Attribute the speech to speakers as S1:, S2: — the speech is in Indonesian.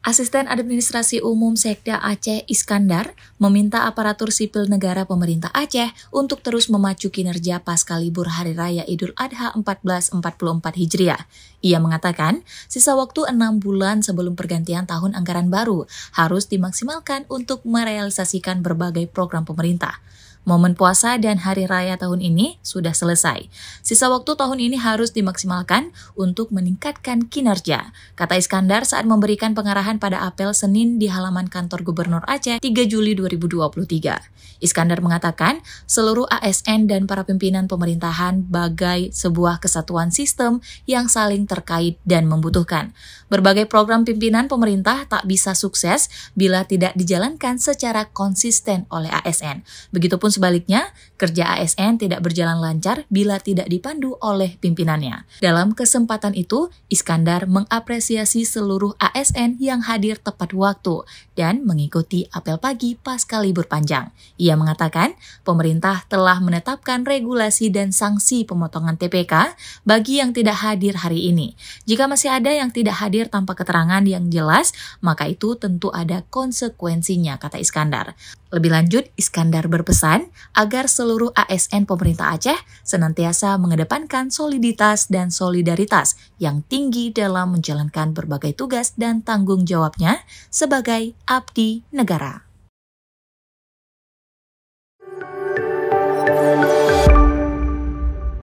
S1: Asisten Administrasi Umum Sekda Aceh Iskandar meminta aparatur sipil negara pemerintah Aceh untuk terus memacu kinerja pasca libur Hari Raya Idul Adha 1444 Hijriah. Ia mengatakan, sisa waktu enam bulan sebelum pergantian tahun anggaran baru harus dimaksimalkan untuk merealisasikan berbagai program pemerintah. Momen puasa dan hari raya tahun ini sudah selesai. Sisa waktu tahun ini harus dimaksimalkan untuk meningkatkan kinerja, kata Iskandar saat memberikan pengarahan pada apel Senin di halaman kantor Gubernur Aceh 3 Juli 2023. Iskandar mengatakan, seluruh ASN dan para pimpinan pemerintahan bagai sebuah kesatuan sistem yang saling terkait dan membutuhkan. Berbagai program pimpinan pemerintah tak bisa sukses bila tidak dijalankan secara konsisten oleh ASN. Begitupun sebaliknya, kerja ASN tidak berjalan lancar bila tidak dipandu oleh pimpinannya. Dalam kesempatan itu, Iskandar mengapresiasi seluruh ASN yang hadir tepat waktu dan mengikuti apel pagi pasca libur panjang. Ia mengatakan, pemerintah telah menetapkan regulasi dan sanksi pemotongan TPK bagi yang tidak hadir hari ini. Jika masih ada yang tidak hadir tanpa keterangan yang jelas, maka itu tentu ada konsekuensinya, kata Iskandar. Lebih lanjut, Iskandar berpesan agar seluruh ASN pemerintah Aceh senantiasa mengedepankan soliditas dan solidaritas yang tinggi dalam menjalankan berbagai tugas dan tanggung jawabnya sebagai abdi negara.